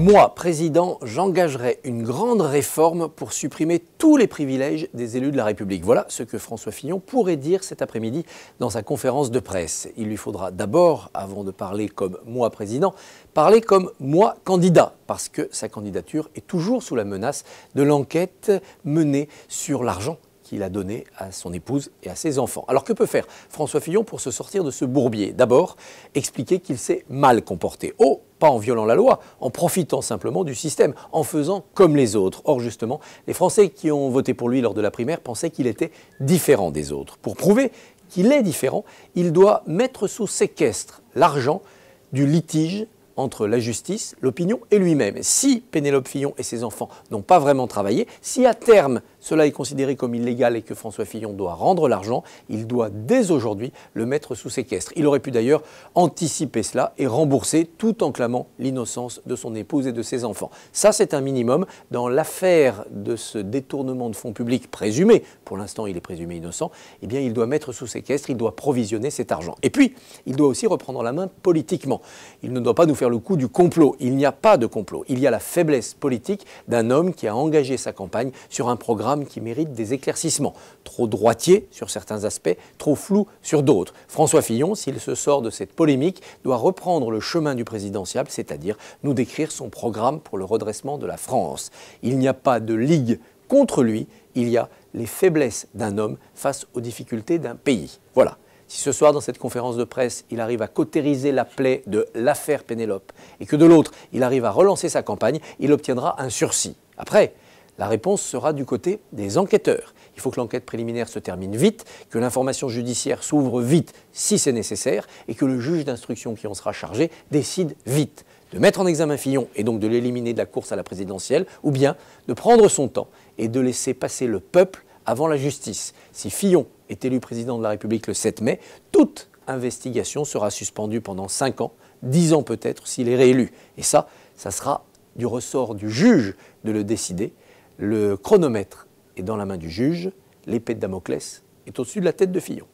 Moi, président, j'engagerai une grande réforme pour supprimer tous les privilèges des élus de la République. Voilà ce que François Fillon pourrait dire cet après-midi dans sa conférence de presse. Il lui faudra d'abord, avant de parler comme moi président, parler comme moi candidat, parce que sa candidature est toujours sous la menace de l'enquête menée sur l'argent qu'il a donné à son épouse et à ses enfants. Alors que peut faire François Fillon pour se sortir de ce bourbier D'abord, expliquer qu'il s'est mal comporté. Oh, pas en violant la loi, en profitant simplement du système, en faisant comme les autres. Or, justement, les Français qui ont voté pour lui lors de la primaire pensaient qu'il était différent des autres. Pour prouver qu'il est différent, il doit mettre sous séquestre l'argent du litige entre la justice, l'opinion et lui-même. Si Pénélope Fillon et ses enfants n'ont pas vraiment travaillé, si à terme cela est considéré comme illégal et que François Fillon doit rendre l'argent, il doit dès aujourd'hui le mettre sous séquestre. Il aurait pu d'ailleurs anticiper cela et rembourser tout en clamant l'innocence de son épouse et de ses enfants. Ça, c'est un minimum. Dans l'affaire de ce détournement de fonds publics présumé, pour l'instant il est présumé innocent, eh bien il doit mettre sous séquestre, il doit provisionner cet argent. Et puis, il doit aussi reprendre la main politiquement. Il ne doit pas nous faire le coup du complot. Il n'y a pas de complot. Il y a la faiblesse politique d'un homme qui a engagé sa campagne sur un programme qui mérite des éclaircissements. Trop droitier sur certains aspects, trop flou sur d'autres. François Fillon, s'il se sort de cette polémique, doit reprendre le chemin du présidentiable, c'est-à-dire nous décrire son programme pour le redressement de la France. Il n'y a pas de ligue contre lui, il y a les faiblesses d'un homme face aux difficultés d'un pays. Voilà. Si ce soir, dans cette conférence de presse, il arrive à cautériser la plaie de l'affaire Pénélope et que de l'autre, il arrive à relancer sa campagne, il obtiendra un sursis. Après, la réponse sera du côté des enquêteurs. Il faut que l'enquête préliminaire se termine vite, que l'information judiciaire s'ouvre vite si c'est nécessaire, et que le juge d'instruction qui en sera chargé décide vite de mettre en examen Fillon et donc de l'éliminer de la course à la présidentielle, ou bien de prendre son temps et de laisser passer le peuple avant la justice. Si Fillon est élu président de la République le 7 mai, toute investigation sera suspendue pendant 5 ans, 10 ans peut-être s'il est réélu. Et ça, ça sera du ressort du juge de le décider. Le chronomètre est dans la main du juge, l'épée de Damoclès est au-dessus de la tête de Fillon.